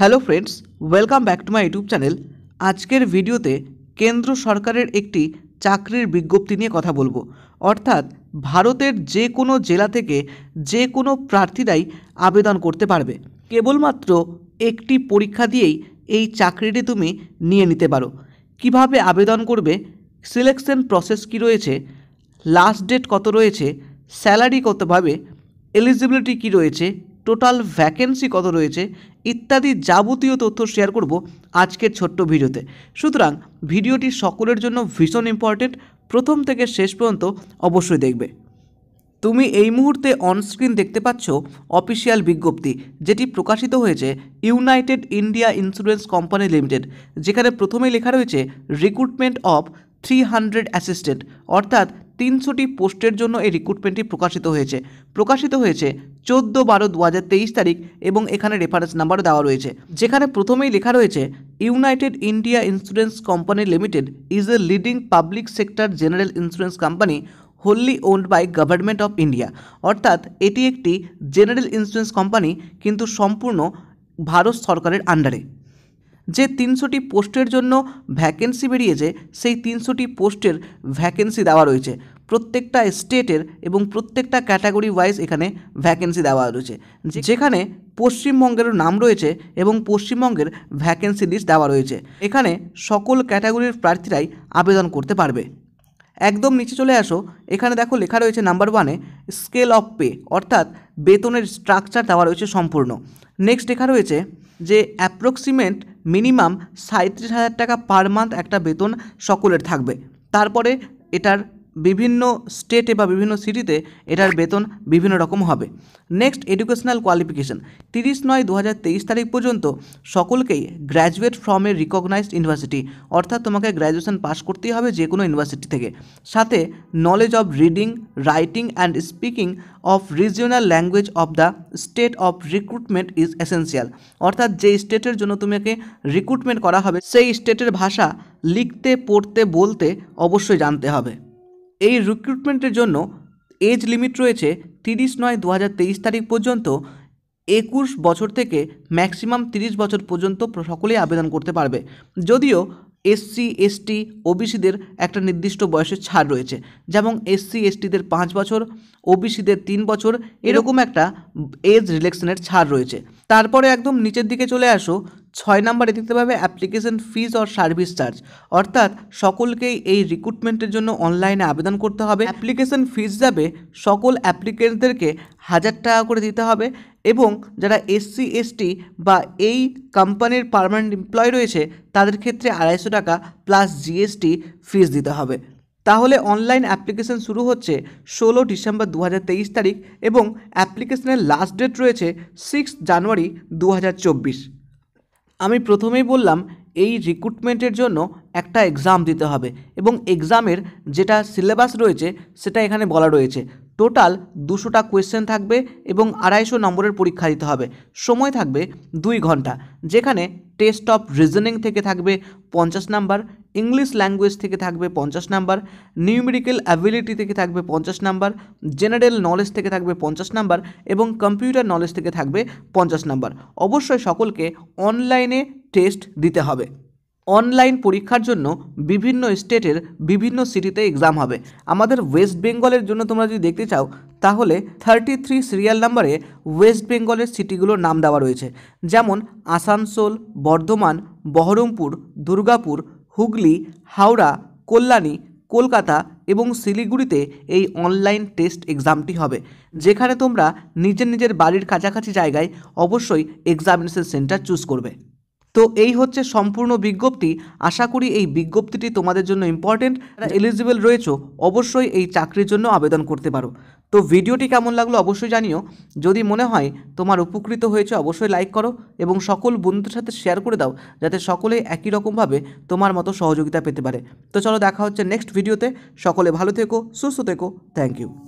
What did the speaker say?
hello friends welcome back to my YouTube channel আজকের ভিডিওতে কেন্দ্র সরকারের একটি চাকরির বিজ্ঞপ্তি নিয়ে কথা বলবো অর্থাৎ ভারতের যে কোনো জেলা থেকে যে কোনো প্রার্থীরাই আবেদন করতে পারবে কেবলমাত্র একটি পরীক্ষা দিয়েই এই চাকরিটি তুমি নিয়ে নিতে পারো কিভাবে আবেদন করবে সিলেকশন প্রসেস কি রয়েছে লাস্ট ডেট কত রয়েছে স্যালারি কতভাবে এলিজিবিলিটি কি রয়েছে টোটাল ভ্যাকেন্সি কত রয়েছে ইত্যাদি যাবতীয় তথ্য শেয়ার করব আজকের ছোট্ট ভিডিওতে সুতরাং ভিডিওটি সকলের জন্য ভীষণ ইম্পর্টেন্ট প্রথম থেকে শেষ পর্যন্ত অবশ্যই দেখবে তুমি এই মুহূর্তে অনস্ক্রিন দেখতে পাচ্ছ অফিসিয়াল বিজ্ঞপ্তি যেটি প্রকাশিত হয়েছে united India insurance company limited যেখানে প্রথমে লেখা রয়েছে recruitment of three hundred assistant অর্থাৎ তিনশোটি পোস্টের জন্য এই রিক্রুটমেন্টটি প্রকাশিত হয়েছে প্রকাশিত হয়েছে চোদ্দ বারো দু তারিখ এবং এখানে রেফারেন্স নাম্বারও দেওয়া রয়েছে যেখানে প্রথমেই লেখা রয়েছে united India insurance company limited is a leading public sector general insurance company wholly owned by government of India অর্থাৎ এটি একটি জেনারেল ইন্স্যুরেন্স কোম্পানি কিন্তু সম্পূর্ণ ভারত সরকারের আন্ডারে যে তিনশোটি পোস্টের জন্য ভ্যাকেন্সি বেরিয়েছে সেই তিনশোটি পোস্টের ভ্যাকেন্সি দেওয়া রয়েছে প্রত্যেকটা স্টেটের এবং প্রত্যেকটা ক্যাটাগরি ওয়াইজ এখানে ভ্যাকেন্সি দেওয়া রয়েছে যেখানে পশ্চিমবঙ্গেরও নাম রয়েছে এবং পশ্চিমবঙ্গের ভ্যাকেন্সি লিস্ট দেওয়া রয়েছে এখানে সকল ক্যাটাগরির প্রার্থীরাই আবেদন করতে পারবে একদম নিচে চলে আসো এখানে দেখো লেখা রয়েছে নাম্বার ওয়ানে স্কেল অফ পে অর্থাৎ বেতনের স্ট্রাকচার দেওয়া রয়েছে সম্পূর্ণ নেক্সট লেখা রয়েছে যে অ্যাপ্রক্সিমেট মিনিমাম সাঁত্রিশ হাজার টাকা পার মান্থ একটা বেতন সকলের থাকবে তারপরে এটার বিভিন্ন স্টেটে বা বিভিন্ন সিটিতে এটার বেতন বিভিন্ন রকম হবে নেক্সট এডুকেশনাল কোয়ালিফিকেশন তিরিশ নয় দু তারিখ পর্যন্ত সকলকেই graduate from a recognised university অর্থাৎ তোমাকে গ্র্যাজুয়েশন পাস করতেই হবে যে কোনো ইউনিভার্সিটি থেকে সাথে knowledge of reading writing and speaking of regional language of the state of recruitment is essential অর্থাৎ যে স্টেটের জন্য তোমাকে রিক্রুটমেন্ট করা হবে সেই স্টেটের ভাষা লিখতে পড়তে বলতে অবশ্যই জানতে হবে এই রিক্রুটমেন্টের জন্য এজ লিমিট রয়েছে তিরিশ নয় দু তারিখ পর্যন্ত একুশ বছর থেকে ম্যাক্সিমাম তিরিশ বছর পর্যন্ত সকলেই আবেদন করতে পারবে যদিও এসসি এসটি ওবিসিদের একটা নির্দিষ্ট বয়সের ছাড় রয়েছে যেমন এসসি এসটিদের পাঁচ বছর ওবিসিদের তিন বছর এরকম একটা এজ রিলেকশনের ছাড় রয়েছে তারপরে একদম নিচের দিকে চলে আসো ছয় নম্বরে দেখতে পাবে application fees or service charge অর্থাৎ সকলকেই এই রিক্রুটমেন্টের জন্য অনলাইনে আবেদন করতে হবে অ্যাপ্লিকেশন ফিজ যাবে সকল অ্যাপ্লিকেন্টদেরকে হাজার টাকা করে দিতে হবে এবং যারা এসসি এসটি বা এই কোম্পানির পারমানেন্ট এমপ্লয় রয়েছে তাদের ক্ষেত্রে আড়াইশো টাকা প্লাস জিএসটি ফিজ দিতে হবে তাহলে অনলাইন অ্যাপ্লিকেশন শুরু হচ্ছে ষোলো ডিসেম্বর দু তারিখ এবং অ্যাপ্লিকেশনের লাস্ট ডেট রয়েছে সিক্স জানুয়ারি দু আমি প্রথমেই বললাম এই রিক্রুটমেন্টের জন্য একটা এক্সাম দিতে হবে এবং এক্সামের যেটা সিলেবাস রয়েছে সেটা এখানে বলা রয়েছে টোটাল দুশোটা কোয়েশ্চেন থাকবে এবং আড়াইশো নম্বরের পরীক্ষা দিতে হবে সময় থাকবে দুই ঘন্টা যেখানে টেস্ট অফ রিজনিং থেকে থাকবে পঞ্চাশ নাম্বার ইংলিশ ল্যাঙ্গুয়েজ থেকে থাকবে পঞ্চাশ নাম্বার নিউমেরিক্যাল অ্যাবিলিটি থেকে থাকবে পঞ্চাশ নাম্বার জেনারেল নলেজ থেকে থাকবে পঞ্চাশ নাম্বার এবং কম্পিউটার নলেজ থেকে থাকবে পঞ্চাশ নাম্বার অবশ্যই সকলকে অনলাইনে টেস্ট দিতে হবে অনলাইন পরীক্ষার জন্য বিভিন্ন স্টেটের বিভিন্ন সিটিতে এক্সাম হবে আমাদের ওয়েস্ট বেঙ্গলের জন্য তোমরা যদি দেখতে চাও তাহলে thirty three serial number west বেঙ্গলের সিটিগুলোর নাম দেওয়া রয়েছে যেমন আসানসোল বর্ধমান বহরমপুর দুর্গাপুর হুগলি হাওড়া কল্যাণী কলকাতা এবং শিলিগুড়িতে এই অনলাইন টেস্ট এক্সামটি হবে যেখানে তোমরা নিজের নিজের বাড়ির কাছাকাছি জায়গায় অবশ্যই এক্সামিনেশন সেন্টার চুজ করবে তো এই হচ্ছে সম্পূর্ণ বিজ্ঞপ্তি আশা করি এই বিজ্ঞপ্তিটি তোমাদের জন্য ইম্পর্টেন্ট যারা এলিজিবল রয়েছে অবশ্যই এই চাকরির জন্য আবেদন করতে পারো তো ভিডিওটি কেমন লাগলো অবশ্যই জানিও যদি মনে হয় তোমার উপকৃত হয়েছে অবশ্যই লাইক করো এবং সকল বন্ধুদের সাথে শেয়ার করে দাও যাতে সকলে একই রকমভাবে তোমার মতো সহযোগিতা পেতে পারে তো চলো দেখা হচ্ছে নেক্সট ভিডিওতে সকলে ভালো থেকো সুস্থ থেকো থ্যাংক ইউ